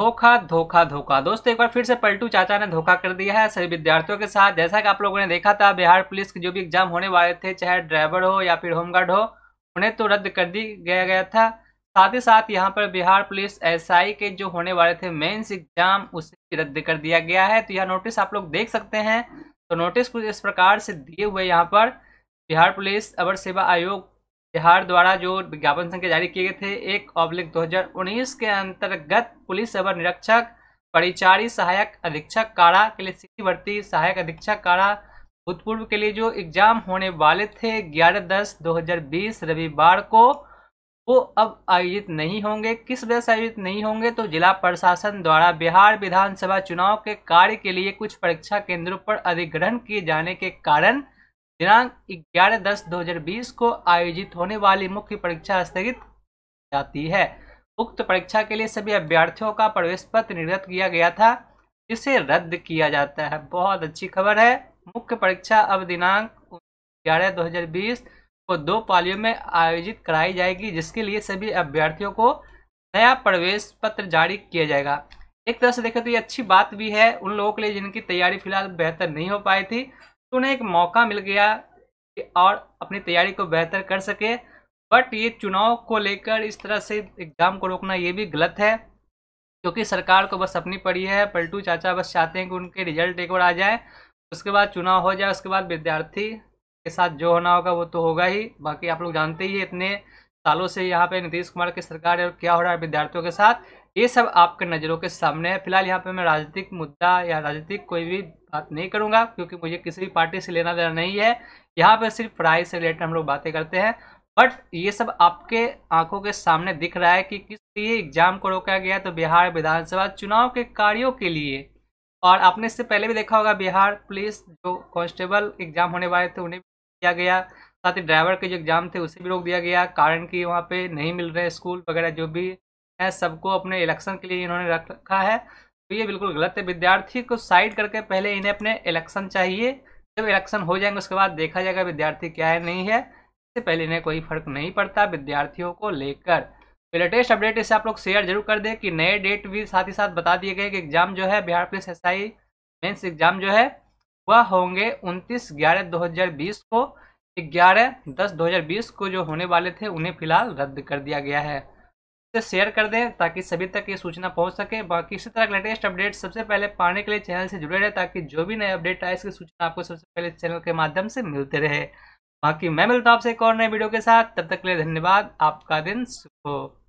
धोखा धोखा धोखा दोस्तों एक बार फिर से पलटू चाचा ने धोखा कर दिया है सभी विद्यार्थियों के साथ जैसा कि आप लोगों ने देखा था बिहार पुलिस के जो भी एग्जाम होने वाले थे चाहे ड्राइवर हो या फिर होमगार्ड हो उन्हें तो रद्द कर दी गया गया था साथ ही साथ यहाँ पर बिहार पुलिस एसआई के जो होने वाले थे मेन्स एग्जाम उसे रद्द कर दिया गया है तो यह नोटिस आप लोग देख सकते हैं तो नोटिस कुछ इस प्रकार से दिए हुए यहाँ पर बिहार पुलिस अवर सेवा आयोग बिहार द्वारा जो विज्ञापन संख्या जारी किए गए थे एक ऑब्लिक 2019 के अंतर्गत पुलिस अवर निरीक्षक परिचारी सहायक अधीक्षक कारा के लिए सीधी भर्ती सहायक अधीक्षक कारा भूतपूर्व के लिए जो एग्जाम होने वाले थे ग्यारह दस 2020 रविवार को वो अब आयोजित नहीं होंगे किस वजह से आयोजित नहीं होंगे तो जिला प्रशासन द्वारा बिहार विधानसभा चुनाव के कार्य के लिए कुछ परीक्षा केंद्रों पर अधिग्रहण किए जाने के कारण दिनांक ग्यारह दस 2020 को आयोजित होने वाली मुख्य परीक्षा स्थगित जाती है उक्त परीक्षा के लिए सभी अभ्यर्थियों का प्रवेश पत्र निर्गत किया गया था जिसे रद्द किया जाता है बहुत अच्छी खबर है मुख्य परीक्षा अब दिनांक ग्यारह 2020 को दो पालियों में आयोजित कराई जाएगी जिसके लिए सभी अभ्यर्थियों को नया प्रवेश पत्र जारी किया जाएगा एक तरह से देखें तो ये अच्छी बात भी है उन लोगों के लिए जिनकी तैयारी फिलहाल बेहतर नहीं हो पाई थी तो उन्हें एक मौका मिल गया और अपनी तैयारी को बेहतर कर सके बट ये चुनाव को लेकर इस तरह से एग्ज़ाम को रोकना ये भी गलत है क्योंकि सरकार को बस अपनी पड़ी है पलटू चाचा बस चाहते हैं कि उनके रिजल्ट एक बार आ जाए उसके बाद चुनाव हो जाए उसके बाद विद्यार्थी के साथ जो होना होगा वो तो होगा ही बाकी आप लोग जानते ही इतने सालों से यहाँ पे नीतीश कुमार की सरकार है और क्या हो रहा है विद्यार्थियों के साथ ये सब आपके नज़रों के सामने है फिलहाल यहाँ पे मैं राजनीतिक मुद्दा या राजनीतिक कोई भी बात नहीं करूँगा क्योंकि मुझे किसी भी पार्टी से लेना देना नहीं है यहाँ पर सिर्फ पढ़ाई से रिलेटेड हम लोग बातें करते हैं बट ये सब आपके आंखों के सामने दिख रहा है कि किस लिए एग्जाम को रोका गया तो बिहार विधानसभा चुनाव के कार्यों के लिए और आपने इससे पहले भी देखा होगा बिहार पुलिस जो कांस्टेबल एग्जाम होने वाले थे उन्हें भी दिया गया साथ ही ड्राइवर के जो एग्ज़ाम थे उसे भी रोक दिया गया कारण कि वहाँ पे नहीं मिल रहे स्कूल वगैरह जो भी है सबको अपने इलेक्शन के लिए इन्होंने रख रखा है तो ये बिल्कुल गलत है विद्यार्थी को साइड करके पहले इन्हें अपने इलेक्शन चाहिए जब इलेक्शन हो जाएंगे उसके बाद देखा जाएगा विद्यार्थी क्या है नहीं है इससे पहले इन्हें कोई फर्क नहीं पड़ता विद्यार्थियों को लेकर तो लेटेस्ट अपडेट इसे आप लोग शेयर जरूर कर दें कि नए डेट भी साथ ही साथ बता दिए गए कि एग्जाम जो है Bihar police S I mains exam जो है वह होंगे उनतीस ग्यारह दो हज़ार बीस को ग्यारह दस दो हज़ार बीस को जो होने वाले थे उन्हें फिलहाल रद्द कर दिया गया है से शेयर कर दें ताकि सभी तक ये सूचना पहुंच सके बाकी इसी तरह के लेटेस्ट अपडेट सबसे पहले पाने के लिए चैनल से जुड़े रहे ताकि जो भी नए अपडेट आए इसकी सूचना आपको सबसे पहले चैनल के माध्यम से मिलते रहे बाकी मैं मिलता हूँ आपसे एक और नए वीडियो के साथ तब तक के लिए धन्यवाद आपका दिन शुभ हो